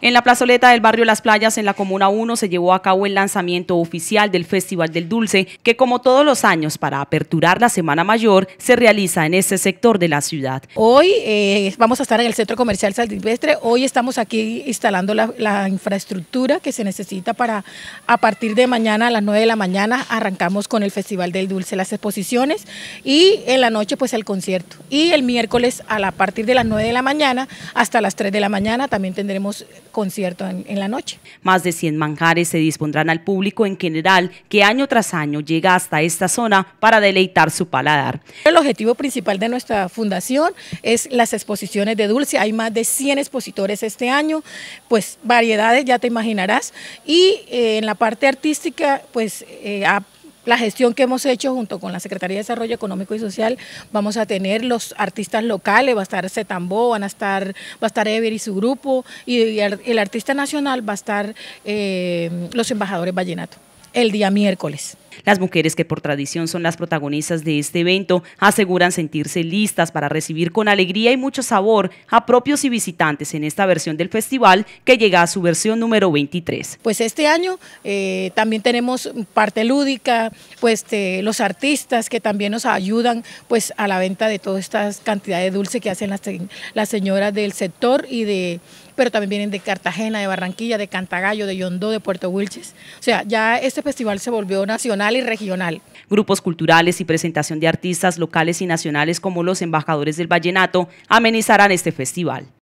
En la plazoleta del barrio Las Playas, en la Comuna 1, se llevó a cabo el lanzamiento oficial del Festival del Dulce, que como todos los años para aperturar la Semana Mayor, se realiza en este sector de la ciudad. Hoy eh, vamos a estar en el Centro Comercial Saldivestre, hoy estamos aquí instalando la, infraestructura que se necesita para, a partir de mañana a las 9 de la mañana, arrancamos con el Festival del Dulce, las exposiciones y en la noche pues el concierto. Y el miércoles a partir de las 9 de la mañana hasta las 3 de la mañana también tendremos concierto en, la noche. Más de 100 manjares se dispondrán al público en general que año tras año llega hasta esta zona para deleitar su paladar. El objetivo principal de nuestra fundación es las exposiciones de dulce. Hay más de 100 expositores este año, pues variedades ya te imaginarás. Y eh, en la parte artística, pues eh, la gestión que hemos hecho junto con la Secretaría de Desarrollo Económico y Social, vamos a tener los artistas locales, va a estar Setambó, van a estar, va a estar Ever y su grupo, y, el artista nacional va a estar eh, los embajadores vallenato, el día miércoles. Las mujeres que por tradición son las protagonistas de este evento aseguran sentirse listas para recibir con alegría y mucho sabor a propios y visitantes en esta versión del festival que llega a su versión número 23. Pues este año eh, también tenemos parte lúdica, pues este, los artistas que también nos ayudan pues a la venta de todas estas cantidades de dulce que hacen las, las señoras del sector y de pero también vienen de Cartagena, de Barranquilla, de Cantagallo, de Yondó, de Puerto Wilches. O sea, ya este festival se volvió nacional y regional. Grupos culturales y presentación de artistas locales y nacionales como los embajadores del vallenato amenizarán este festival.